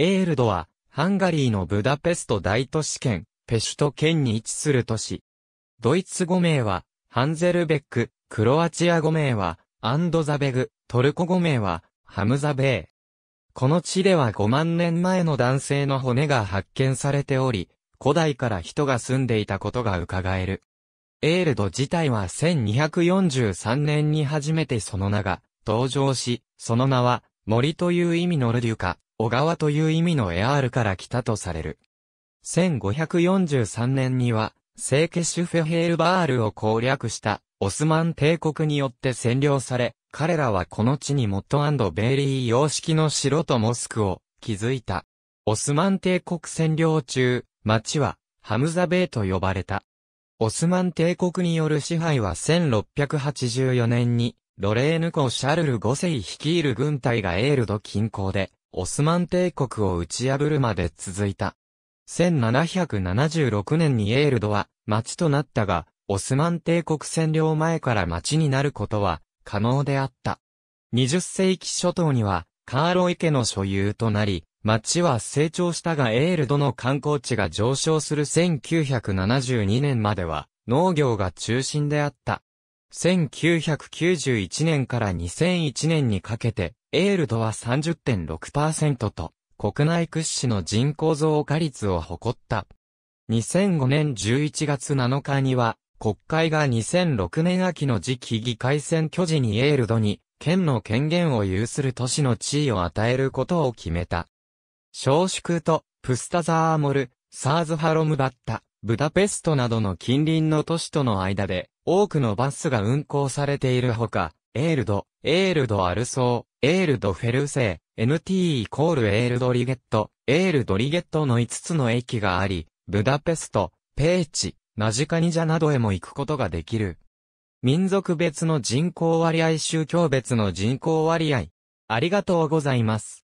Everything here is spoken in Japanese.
エールドは、ハンガリーのブダペスト大都市圏、ペシュト県に位置する都市。ドイツ語名は、ハンゼルベック、クロアチア語名は、アンドザベグ、トルコ語名は、ハムザベー。この地では5万年前の男性の骨が発見されており、古代から人が住んでいたことが伺える。エールド自体は1243年に初めてその名が登場し、その名は森という意味のルデュカ、小川という意味のエアールから来たとされる。1543年には、聖ケシュフェヘールバールを攻略したオスマン帝国によって占領され、彼らはこの地にモットベイリー様式の城とモスクを築いた。オスマン帝国占領中、町はハムザベイと呼ばれた。オスマン帝国による支配は1684年に、ロレーヌ公シャルル5世率いる軍隊がエールド近郊でオスマン帝国を打ち破るまで続いた。1776年にエールドは町となったが、オスマン帝国占領前から町になることは可能であった。20世紀初頭にはカーロイ家の所有となり、町は成長したがエールドの観光地が上昇する1972年までは農業が中心であった。1991年から2001年にかけて、エールドは30.6%と、国内屈指の人口増加率を誇った。2005年11月7日には、国会が2006年秋の次期議会選挙時にエールドに、県の権限を有する都市の地位を与えることを決めた。少縮と、プスタザーモル、サーズハロムバッタ、ブダペストなどの近隣の都市との間で、多くのバスが運行されているほか、エールド、エールドアルソー、エールドフェルセー、NT イコールエールドリゲット、エールドリゲットの5つの駅があり、ブダペスト、ペーチ、ナジカニジャなどへも行くことができる。民族別の人口割合宗教別の人口割合。ありがとうございます。